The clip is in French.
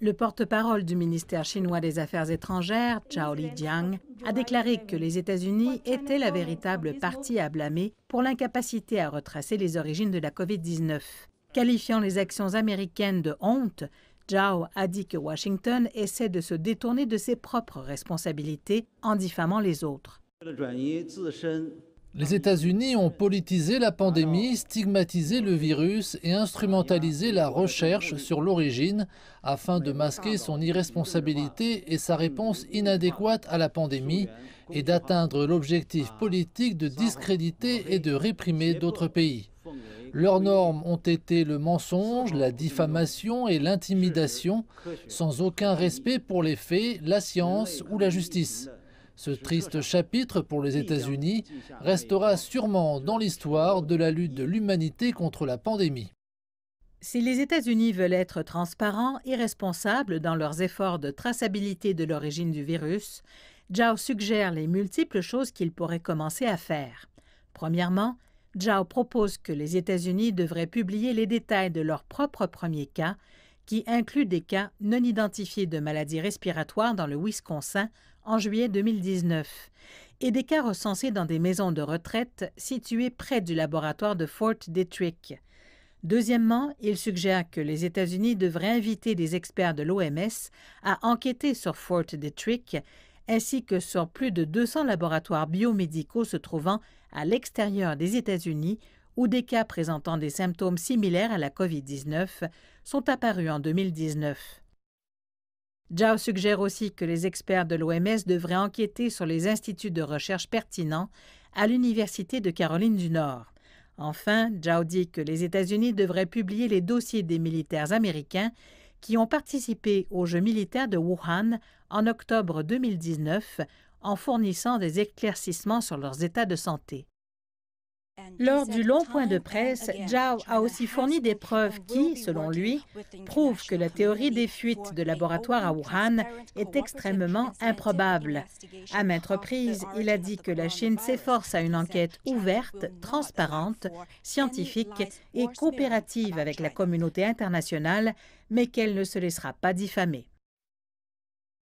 Le porte-parole du ministère chinois des Affaires étrangères, Zhao Lijiang, a déclaré que les États-Unis étaient la véritable partie à blâmer pour l'incapacité à retracer les origines de la COVID-19. Qualifiant les actions américaines de honte, Zhao a dit que Washington essaie de se détourner de ses propres responsabilités en diffamant les autres. Les États-Unis ont politisé la pandémie, stigmatisé le virus et instrumentalisé la recherche sur l'origine afin de masquer son irresponsabilité et sa réponse inadéquate à la pandémie et d'atteindre l'objectif politique de discréditer et de réprimer d'autres pays. Leurs normes ont été le mensonge, la diffamation et l'intimidation, sans aucun respect pour les faits, la science ou la justice. Ce triste chapitre pour les États-Unis restera sûrement dans l'histoire de la lutte de l'humanité contre la pandémie. Si les États-Unis veulent être transparents et responsables dans leurs efforts de traçabilité de l'origine du virus, Zhao suggère les multiples choses qu'ils pourraient commencer à faire. Premièrement, Zhao propose que les États-Unis devraient publier les détails de leur propre premier cas qui inclut des cas non identifiés de maladies respiratoires dans le Wisconsin en juillet 2019 et des cas recensés dans des maisons de retraite situées près du laboratoire de Fort Detrick. Deuxièmement, il suggère que les États-Unis devraient inviter des experts de l'OMS à enquêter sur Fort Detrick ainsi que sur plus de 200 laboratoires biomédicaux se trouvant à l'extérieur des États-Unis où des cas présentant des symptômes similaires à la COVID-19 sont apparus en 2019. Zhao suggère aussi que les experts de l'OMS devraient enquêter sur les instituts de recherche pertinents à l'Université de Caroline du Nord. Enfin, Zhao dit que les États-Unis devraient publier les dossiers des militaires américains qui ont participé aux Jeux militaires de Wuhan en octobre 2019 en fournissant des éclaircissements sur leurs états de santé. Lors du long point de presse, Zhao a aussi fourni des preuves qui, selon lui, prouvent que la théorie des fuites de laboratoire à Wuhan est extrêmement improbable. À maintes reprises, il a dit que la Chine s'efforce à une enquête ouverte, transparente, scientifique et coopérative avec la communauté internationale, mais qu'elle ne se laissera pas diffamer.